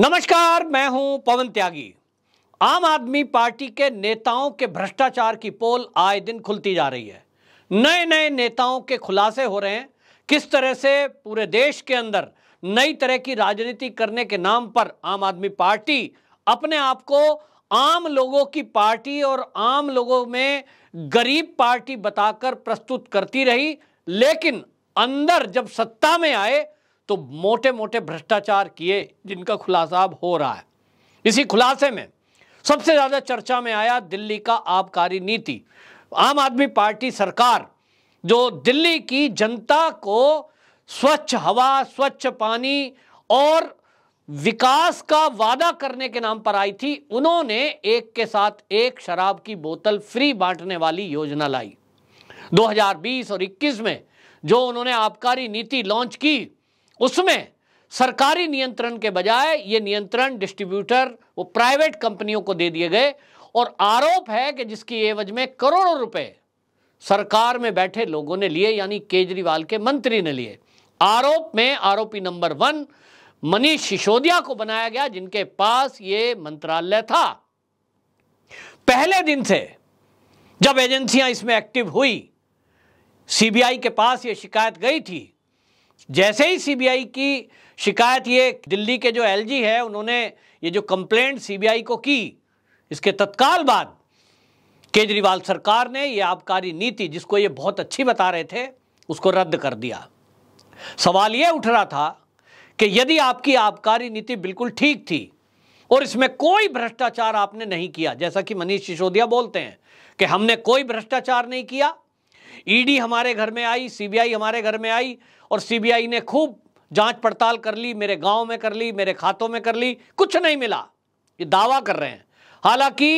नमस्कार मैं हूं पवन त्यागी आम आदमी पार्टी के नेताओं के भ्रष्टाचार की पोल आए दिन खुलती जा रही है नए नए नेताओं के खुलासे हो रहे हैं किस तरह से पूरे देश के अंदर नई तरह की राजनीति करने के नाम पर आम आदमी पार्टी अपने आप को आम लोगों की पार्टी और आम लोगों में गरीब पार्टी बताकर प्रस्तुत करती रही लेकिन अंदर जब सत्ता में आए तो मोटे मोटे भ्रष्टाचार किए जिनका खुलासा अब हो रहा है इसी खुलासे में सबसे ज़्यादा चर्चा में आया दिल्ली का आबकारी नीति आम आदमी पार्टी सरकार जो दिल्ली की जनता को स्वच्छ हवा स्वच्छ पानी और विकास का वादा करने के नाम पर आई थी उन्होंने एक के साथ एक शराब की बोतल फ्री बांटने वाली योजना लाई 2020 और 21 में जो उन्होंने आबकारी नीति लॉन्च की उसमें सरकारी नियंत्रण के बजाय ये नियंत्रण डिस्ट्रीब्यूटर वो प्राइवेट कंपनियों को दे दिए गए और आरोप है कि जिसकी एवज में करोड़ों रुपए सरकार में बैठे लोगों ने लिए यानी केजरीवाल के मंत्री ने लिए आरोप में आरोपी नंबर वन मनीष सिसोदिया को बनाया गया जिनके पास ये मंत्रालय था पहले दिन से जब एजेंसियां इसमें एक्टिव हुई सीबीआई के पास ये शिकायत गई थी जैसे ही सीबीआई की शिकायत ये दिल्ली के जो एलजी है उन्होंने ये जो कंप्लेंट सीबीआई को की इसके तत्काल बाद केजरीवाल सरकार ने ये आबकारी नीति जिसको ये बहुत अच्छी बता रहे थे उसको रद्द कर दिया सवाल ये उठ रहा था कि यदि आपकी आबकारी नीति बिल्कुल ठीक थी और इसमें कोई भ्रष्टाचार आपने नहीं किया जैसा कि मनीष सिसोदिया बोलते हैं कि हमने कोई भ्रष्टाचार नहीं किया ईडी हमारे घर में आई सीबीआई हमारे घर में आई और सीबीआई ने खूब जांच पड़ताल कर ली मेरे गांव में कर ली मेरे खातों में कर ली कुछ नहीं मिला ये दावा कर रहे हैं हालांकि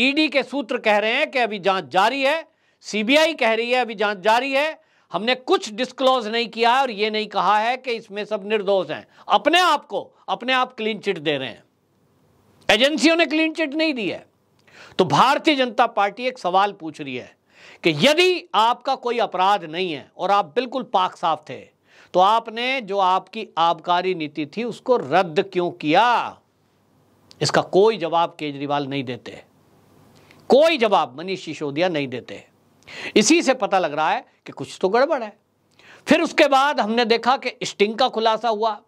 ईडी के सूत्र कह रहे हैं कि अभी जांच जारी है सीबीआई कह रही है अभी जांच जारी है हमने कुछ डिस्क्लोज नहीं किया है और ये नहीं कहा है कि इसमें सब निर्दोष हैं अपने आप को अपने आप क्लीन चिट दे रहे हैं एजेंसियों ने क्लीन चिट नहीं दी है तो भारतीय जनता पार्टी एक सवाल पूछ रही है कि यदि आपका कोई अपराध नहीं है और आप बिल्कुल पाक साफ थे तो आपने जो आपकी आबकारी नीति थी उसको रद्द क्यों किया इसका कोई जवाब केजरीवाल नहीं देते कोई जवाब मनीष सिसोदिया नहीं देते इसी से पता लग रहा है कि कुछ तो गड़बड़ है फिर उसके बाद हमने देखा कि स्टिंग का खुलासा हुआ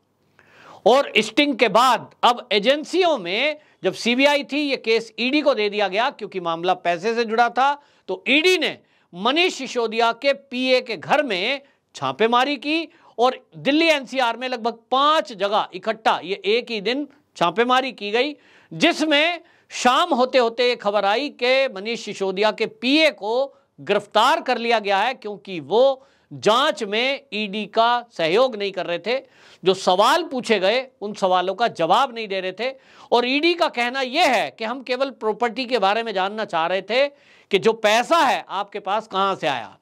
और स्टिंग के बाद अब एजेंसियों में जब सीबीआई थी ये केस ईडी e को दे दिया गया क्योंकि मामला पैसे से जुड़ा था तो ईडी e ने मनीष सिसोदिया के पीए के घर में छापेमारी की और दिल्ली एनसीआर में लगभग पांच जगह इकट्ठा ये एक ही दिन छापेमारी की गई जिसमें शाम होते होते ये खबर आई कि मनीष सिसोदिया के पीए को गिरफ्तार कर लिया गया है क्योंकि वो जांच में ईडी e का सहयोग नहीं कर रहे थे जो सवाल पूछे गए उन सवालों का जवाब नहीं दे रहे थे और ईडी e का कहना यह है कि हम केवल प्रॉपर्टी के बारे में जानना चाह रहे थे कि जो पैसा है आपके पास कहां से आया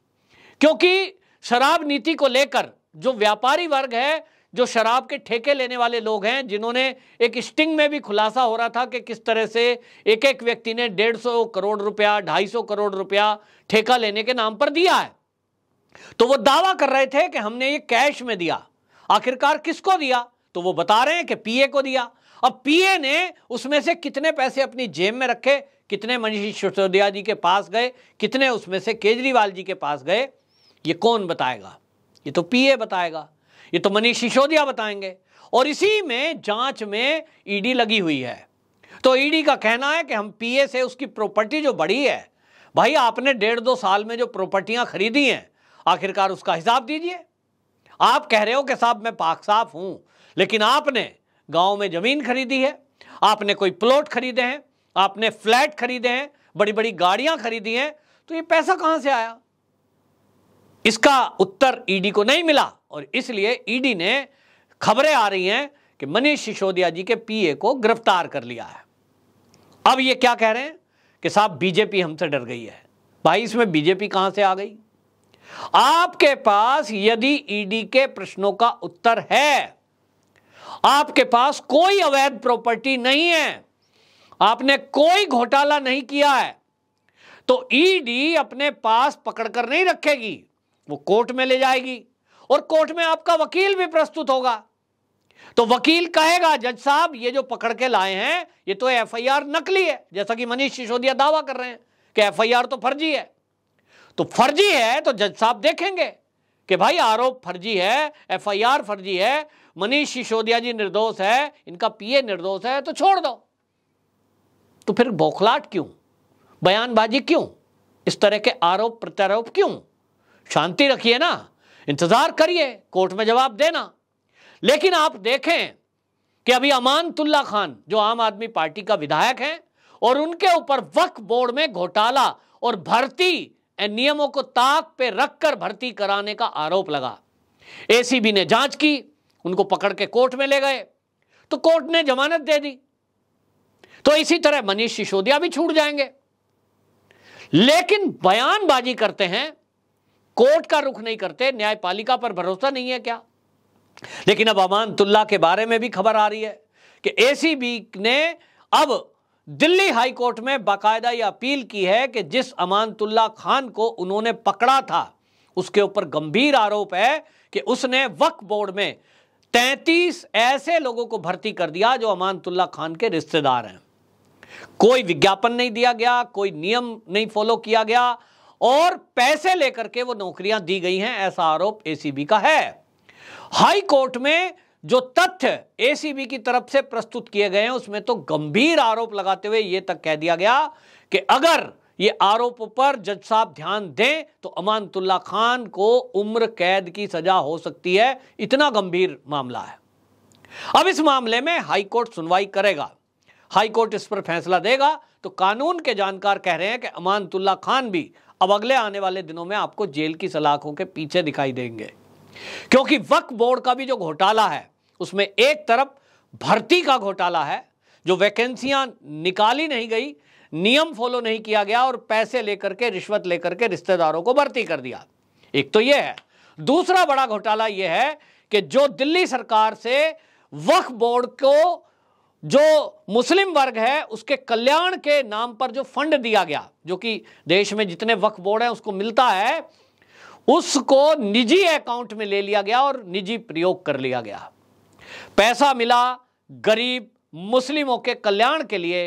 क्योंकि शराब नीति को लेकर जो व्यापारी वर्ग है जो शराब के ठेके लेने वाले लोग हैं जिन्होंने एक स्टिंग में भी खुलासा हो रहा था कि किस तरह से एक एक व्यक्ति ने डेढ़ सौ करोड़ रुपया ढाई सौ करोड़ रुपया ठेका लेने के नाम पर दिया है तो वो दावा कर रहे थे कि हमने ये कैश में दिया आखिरकार किसको दिया तो वो बता रहे हैं कि पीए को दिया अब पीए ने उसमें से कितने पैसे अपनी जेब में रखे कितने मनीष सिसोदिया जी के पास गए कितने उसमें से केजरीवाल जी के पास गए ये कौन बताएगा ये तो पीए बताएगा ये तो मनीष सिसोदिया बताएंगे और इसी में जांच में ईडी लगी हुई है तो ईडी का कहना है कि हम पीए से उसकी प्रॉपर्टी जो बड़ी है भाई आपने डेढ़ दो साल में जो प्रॉपर्टियां खरीदी हैं आखिरकार उसका हिसाब दीजिए आप कह रहे हो कि साहब मैं पाक साफ हूं लेकिन आपने गांव में ज़मीन खरीदी है आपने कोई प्लॉट खरीदे हैं आपने फ्लैट खरीदे हैं बड़ी बड़ी गाड़ियां खरीदी हैं तो ये पैसा कहां से आया इसका उत्तर ईडी को नहीं मिला और इसलिए ईडी ने खबरें आ रही हैं कि मनीष सिसोदिया जी के पीए को गिरफ्तार कर लिया है अब ये क्या कह रहे हैं कि साहब बीजेपी हमसे डर गई है भाई इसमें बीजेपी कहां से आ गई आपके पास यदि ईडी e के प्रश्नों का उत्तर है आपके पास कोई अवैध प्रॉपर्टी नहीं है आपने कोई घोटाला नहीं किया है तो ईडी e अपने पास पकड़कर नहीं रखेगी वो कोर्ट में ले जाएगी और कोर्ट में आपका वकील भी प्रस्तुत होगा तो वकील कहेगा जज साहब ये जो पकड़ के लाए हैं ये तो एफआईआर नकली है जैसा कि मनीष सिसोदिया दावा कर रहे हैं कि एफआईआर तो फर्जी है तो फर्जी है तो जज साहब देखेंगे कि भाई आरोप फर्जी है एफआईआर फर्जी है मनीष सिसोदिया जी निर्दोष है इनका पीए निर्दोष है तो छोड़ दो तो फिर बौखलाट क्यों बयानबाजी क्यों इस तरह के आरोप प्रत्यारोप क्यों शांति रखिए ना इंतजार करिए कोर्ट में जवाब देना लेकिन आप देखें कि अभी अमानतुल्ला खान जो आम आदमी पार्टी का विधायक है और उनके ऊपर वक्फ बोर्ड में घोटाला और भर्ती नियमों को ताक पे रखकर भर्ती कराने का आरोप लगा एसीबी ने जांच की उनको पकड़ के कोर्ट में ले गए तो कोर्ट ने जमानत दे दी तो इसी तरह मनीष सिसोदिया भी छूट जाएंगे लेकिन बयानबाजी करते हैं कोर्ट का रुख नहीं करते न्यायपालिका पर भरोसा नहीं है क्या लेकिन अब अमानतुल्ला के बारे में भी खबर आ रही है कि एसीबी ने अब दिल्ली हाई कोर्ट में बाकायदा यह अपील की है कि जिस अमानतुल्ला खान को उन्होंने पकड़ा था उसके ऊपर गंभीर आरोप है कि उसने वक्फ बोर्ड में तैतीस ऐसे लोगों को भर्ती कर दिया जो अमानतुल्ला खान के रिश्तेदार हैं कोई विज्ञापन नहीं दिया गया कोई नियम नहीं फॉलो किया गया और पैसे लेकर के वो नौकरियां दी गई हैं ऐसा आरोप एसीबी का है हाई कोर्ट में जो तथ्य एसीबी की तरफ से प्रस्तुत किए गए हैं उसमें तो गंभीर आरोप लगाते हुए यह तक कह दिया गया कि अगर ये आरोप पर जज साहब ध्यान दें तो अमानतुल्ला खान को उम्र कैद की सजा हो सकती है इतना गंभीर मामला है अब इस मामले में हाईकोर्ट सुनवाई करेगा हाईकोर्ट इस पर फैसला देगा तो कानून के जानकार कह रहे हैं कि अमानतुल्ला खान भी अब अगले आने वाले दिनों में आपको जेल की सलाखों के पीछे दिखाई देंगे क्योंकि वक्फ बोर्ड का भी जो घोटाला है उसमें एक तरफ भर्ती का घोटाला है जो वैकेंसियां निकाली नहीं गई नियम फॉलो नहीं किया गया और पैसे लेकर के रिश्वत लेकर के रिश्तेदारों को भर्ती कर दिया एक तो यह है दूसरा बड़ा घोटाला यह है कि जो दिल्ली सरकार से वक्फ बोर्ड को जो मुस्लिम वर्ग है उसके कल्याण के नाम पर जो फंड दिया गया जो कि देश में जितने वक्फ बोर्ड हैं उसको मिलता है उसको निजी अकाउंट में ले लिया गया और निजी प्रयोग कर लिया गया पैसा मिला गरीब मुस्लिमों के कल्याण के लिए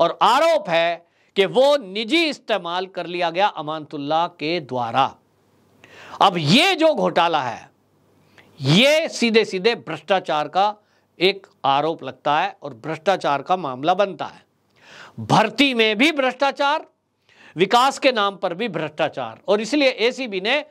और आरोप है कि वो निजी इस्तेमाल कर लिया गया अमानतुल्ला के द्वारा अब ये जो घोटाला है ये सीधे सीधे भ्रष्टाचार का एक आरोप लगता है और भ्रष्टाचार का मामला बनता है भर्ती में भी भ्रष्टाचार विकास के नाम पर भी भ्रष्टाचार और इसलिए एसीबी ने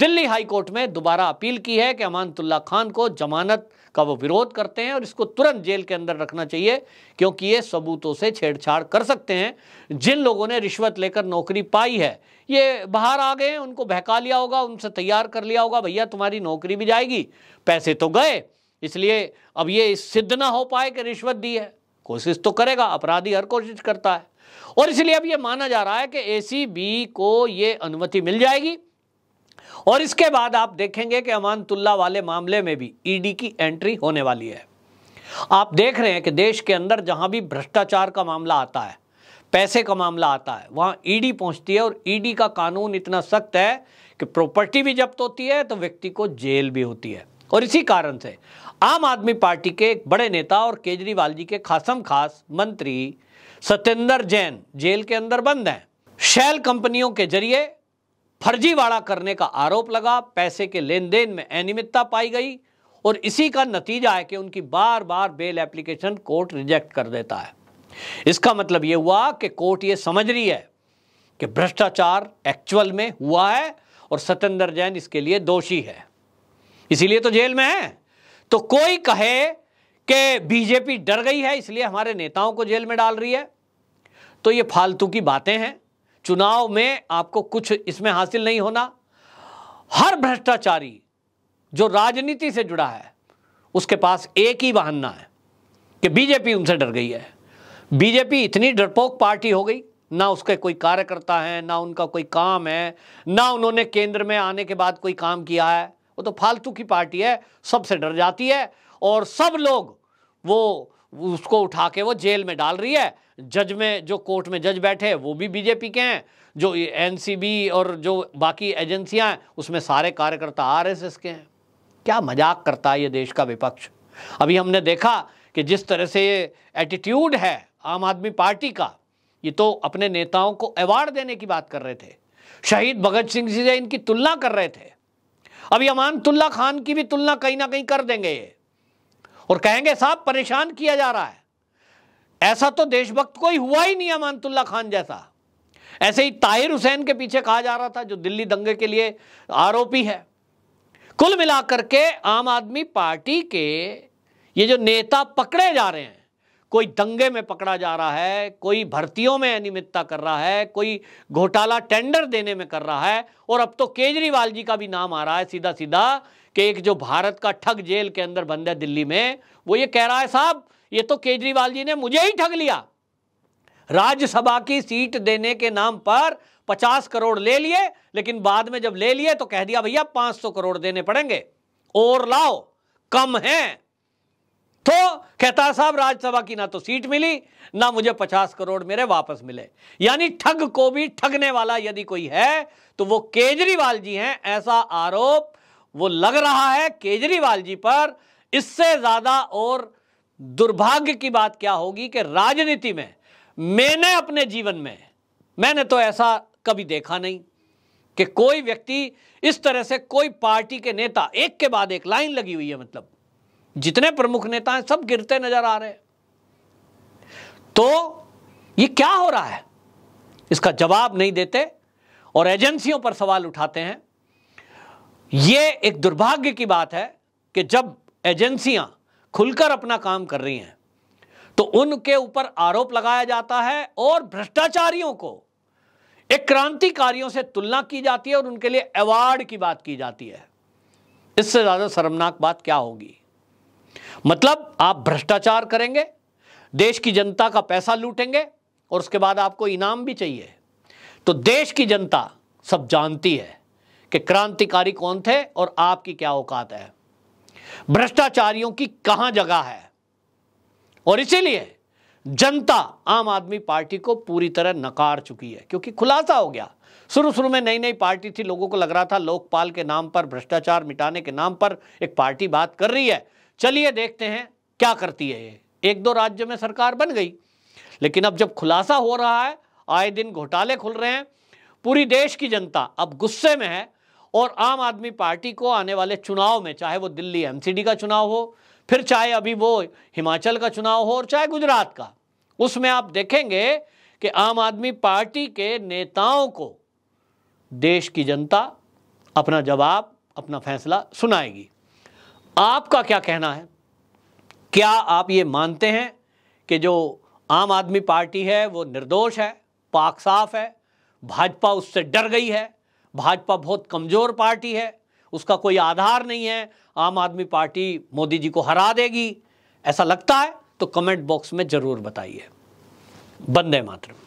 दिल्ली हाई कोर्ट में दोबारा अपील की है कि अमानतुल्ला खान को जमानत का वो विरोध करते हैं और इसको तुरंत जेल के अंदर रखना चाहिए क्योंकि ये सबूतों से छेड़छाड़ कर सकते हैं जिन लोगों ने रिश्वत लेकर नौकरी पाई है ये बाहर आ गए हैं उनको बहका लिया होगा उनसे तैयार कर लिया होगा भैया तुम्हारी नौकरी भी जाएगी पैसे तो गए इसलिए अब ये सिद्ध ना हो पाए कि रिश्वत दी है कोशिश तो करेगा अपराधी हर कोशिश करता है और इसलिए अब ये माना जा रहा है कि एसीबी को ये अनुमति मिल जाएगी और इसके बाद आप देखेंगे कि अमानतुल्ला वाले मामले में भी ईडी e की एंट्री होने वाली है आप देख रहे हैं कि देश के अंदर जहां भी भ्रष्टाचार का मामला आता है पैसे का मामला आता है वहां ईडी e पहुंचती है और ईडी e का कानून इतना सख्त है कि प्रॉपर्टी भी जब्त होती है तो व्यक्ति को जेल भी होती है और इसी कारण से आम आदमी पार्टी के एक बड़े नेता और केजरीवाल जी के खासम खास मंत्री सत्येंद्र जैन जेल के अंदर बंद हैं शैल कंपनियों के जरिए फर्जीवाड़ा करने का आरोप लगा पैसे के लेन देन में अनियमितता पाई गई और इसी का नतीजा है कि उनकी बार बार बेल एप्लीकेशन कोर्ट रिजेक्ट कर देता है इसका मतलब यह हुआ कि कोर्ट ये समझ रही है कि भ्रष्टाचार एक्चुअल में हुआ है और सत्येंद्र जैन इसके लिए दोषी है इसीलिए तो जेल में है तो कोई कहे कि बीजेपी डर गई है इसलिए हमारे नेताओं को जेल में डाल रही है तो ये फालतू की बातें हैं चुनाव में आपको कुछ इसमें हासिल नहीं होना हर भ्रष्टाचारी जो राजनीति से जुड़ा है उसके पास एक ही बहाना है कि बीजेपी उनसे डर गई है बीजेपी इतनी डरपोक पार्टी हो गई ना उसके कोई कार्यकर्ता हैं ना उनका कोई काम है ना उन्होंने केंद्र में आने के बाद कोई काम किया है वो तो फालतू की पार्टी है सबसे डर जाती है और सब लोग वो उसको उठा के वो जेल में डाल रही है जज में जो कोर्ट में जज बैठे वो भी बीजेपी के हैं जो एनसीबी और जो बाकी एजेंसियां हैं उसमें सारे कार्यकर्ता आरएसएस के हैं क्या मजाक करता है ये देश का विपक्ष अभी हमने देखा कि जिस तरह से ये एटीट्यूड है आम आदमी पार्टी का ये तो अपने नेताओं को अवार्ड देने की बात कर रहे थे शहीद भगत सिंह जी से इनकी तुलना कर रहे थे अब अमानतुल्ला खान की भी तुलना कहीं ना कहीं कर देंगे ये और कहेंगे साहब परेशान किया जा रहा है ऐसा तो देशभक्त कोई हुआ ही नहीं अमानतुल्ला खान जैसा ऐसे ही ताहिर हुसैन के पीछे कहा जा रहा था जो दिल्ली दंगे के लिए आरोपी है कुल मिलाकर के आम आदमी पार्टी के ये जो नेता पकड़े जा रहे हैं कोई दंगे में पकड़ा जा रहा है कोई भर्तियों में अनियमितता कर रहा है कोई घोटाला टेंडर देने में कर रहा है और अब तो केजरीवाल जी का भी नाम आ रहा है सीधा सीधा कि एक जो भारत का ठग जेल के अंदर बंद है दिल्ली में वो ये कह रहा है साहब ये तो केजरीवाल जी ने मुझे ही ठग लिया राज्यसभा की सीट देने के नाम पर पचास करोड़ ले लिए लेकिन बाद में जब ले लिए तो कह दिया भैया सौ करोड़ देने पड़ेंगे और लाओ कम है तो कहता साहब राज्यसभा की ना तो सीट मिली ना मुझे पचास करोड़ मेरे वापस मिले यानी ठग को भी ठगने वाला यदि कोई है तो वो केजरीवाल जी हैं ऐसा आरोप वो लग रहा है केजरीवाल जी पर इससे ज्यादा और दुर्भाग्य की बात क्या होगी कि राजनीति में मैंने अपने जीवन में मैंने तो ऐसा कभी देखा नहीं कि कोई व्यक्ति इस तरह से कोई पार्टी के नेता एक के बाद एक लाइन लगी हुई है मतलब जितने प्रमुख नेता हैं सब गिरते नजर आ रहे तो ये क्या हो रहा है इसका जवाब नहीं देते और एजेंसियों पर सवाल उठाते हैं ये एक दुर्भाग्य की बात है कि जब एजेंसियां खुलकर अपना काम कर रही हैं तो उनके ऊपर आरोप लगाया जाता है और भ्रष्टाचारियों को एक क्रांतिकारियों से तुलना की जाती है और उनके लिए अवार्ड की बात की जाती है इससे ज्यादा शर्मनाक बात क्या होगी मतलब आप भ्रष्टाचार करेंगे देश की जनता का पैसा लूटेंगे और उसके बाद आपको इनाम भी चाहिए तो देश की जनता सब जानती है कि क्रांतिकारी कौन थे और आपकी क्या औकात है भ्रष्टाचारियों की कहां जगह है और इसीलिए जनता आम आदमी पार्टी को पूरी तरह नकार चुकी है क्योंकि खुलासा हो गया शुरू शुरू में नई नई पार्टी थी लोगों को लग रहा था लोकपाल के नाम पर भ्रष्टाचार मिटाने के नाम पर एक पार्टी बात कर रही है चलिए देखते हैं क्या करती है ये एक दो राज्य में सरकार बन गई लेकिन अब जब खुलासा हो रहा है आए दिन घोटाले खुल रहे हैं पूरी देश की जनता अब गुस्से में है और आम आदमी पार्टी को आने वाले चुनाव में चाहे वो दिल्ली एमसीडी का चुनाव हो फिर चाहे अभी वो हिमाचल का चुनाव हो और चाहे गुजरात का उसमें आप देखेंगे कि आम आदमी पार्टी के नेताओं को देश की जनता अपना जवाब अपना फैसला सुनाएगी आपका क्या कहना है क्या आप ये मानते हैं कि जो आम आदमी पार्टी है वो निर्दोष है पाक साफ है भाजपा उससे डर गई है भाजपा बहुत कमज़ोर पार्टी है उसका कोई आधार नहीं है आम आदमी पार्टी मोदी जी को हरा देगी ऐसा लगता है तो कमेंट बॉक्स में ज़रूर बताइए बंदे मातरम